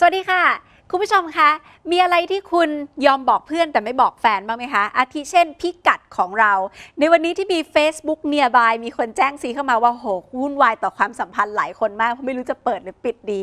สวัสดีค่ะ คุณผู้ชมคะ มีอะไรที่คุณยอมบอกเพื่อนแต่ไม่บอกแฟนบ้างไหมคะ อาทิเช่นพิกัดของเรา ในวันนี้ที่มี Facebook เนียบาย มีคนแจ้งซีเข้ามาว่า โห วุ่นวายต่อความสัมพันธ์หลายคนมากเพราะไม่รู้จะเปิดหรือปิดดี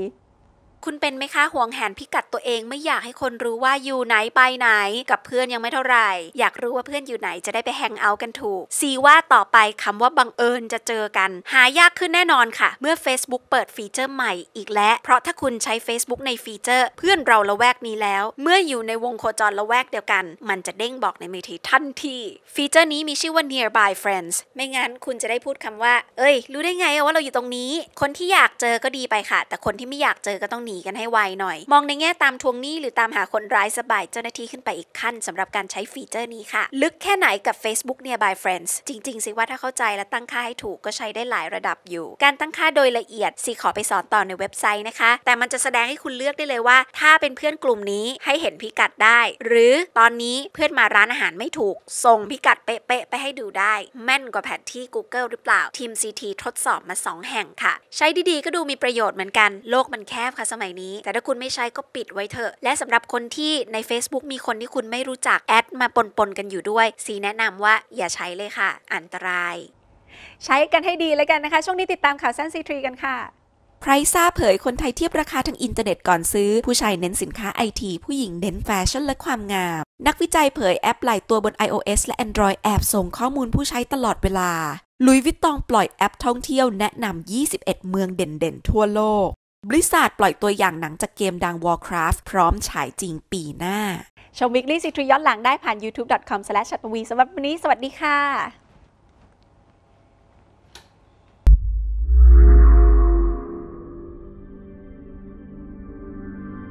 คุณเป็นไหมคะห่วงแหนพิกัดตัวเอง ไม่อยากให้คนรู้ว่าอยู่ไหนไปไหน กับเพื่อนยังไม่เท่าไหร่อยากรู้ว่าเพื่อนอยู่ไหนจะได้ไปแฮงเอาท์กันถูกซีว่าต่อไปคำว่าบังเอิญจะเจอกัน หายากขึ้นแน่นอนค่ะ เมื่อ Facebook เปิดฟีเจอร์ใหม่อีกแล้วเพราะถ้าคุณใช้ Facebook ในฟีเจอร์ เพื่อนเราละแวกนี้แล้ว เมื่ออยู่ในวงโคจรละแวกเดียวกัน มันจะเด้งบอกในมือถือทันทีฟีเจอร์นี้มีชื่อว่า nearby friends ไม่งั้นคุณจะได้พูดคำว่า เอ้ย รู้ได้ไงว่าเราอยู่ตรงนี้ คนที่อยากเจอก็ดีไปค่ะ แต่คนที่ไม่อยากเจอก็ต้องหนีีกันให้ไวหน่อย มองในแง่ตามทวงหนี้หรือตามหาคนร้ายสบายเจ้าหน้าที่ขึ้นไปอีกขั้น สำหรับการใช้ฟีเจอร์นี้ค่ะ ลึกแค่ไหนกับ Facebook นี่ย b y Friends จริงๆสิว่าถ้าเข้าใจและตั้งค่าให้ถูกก็ใช้ได้หลายระดับอยู่ การตั้งค่าโดยละเอียดสิขอไปสอนต่อในเว็บไซต์นะคะ แต่มันจะแสดงให้คุณเลือกได้เลยว่าถ้าเป็นเพื่อนกลุ่มนี้ให้เห็นพิกัดได้ หรือตอนนี้เพื่อนมาร้านอาหารไม่ถูกส่งพิกัดเป๊ะๆไปให้ดูได้ แม่นกว่าแผนที่ Google หรือเปล่าทีม CT ทดสอบมา 2 แห่งค่ะ ใช้ดี ๆก็ดูมีประโยชน์เหมือนกันโลกมันแคบค่ะสมัยนี้แต่ถ้าคุณไม่ใช้ก็ปิดไว้เถอะ และสำหรับคนที่ใน Facebook มีคนที่คุณไม่รู้จักแอดมาปนปนกันอยู่ด้วยสีแนะนำว่าอย่าใช้เลยค่ะ อันตราย ใช้กันให้ดีแล้วกันนะคะ ช่วงนี้ติดตามข่าวสั้นซีทรีกันค่ะไพรซ่าเผยคนไทยเทียบราคาทางอินเทอร์เน็ตก่อนซื้อผู้ชายเน้นสินค้าไอทีผู้หญิงเน้นแฟชั่น และความงาม นักวิจัยเผยแอปหลายตัวบน iOS และ Android แอบส่งข้อมูลผู้ใช้ตลอดเวลาลุยวิตตองปล่อยแอป ท่องเที่ยวแนะนำ21 เมืองเด่น ๆ ทั่วโลกบริษัทปล่อยตัวอย่างหนังจากเกมดัง Warcraft พร้อมฉายจริงปีหน้าชมวิกฤตสิทธิย้อนหลังได้ผ่าน youtube.com/chatmovi สำหรับวันนี้สวัสดีค่ะ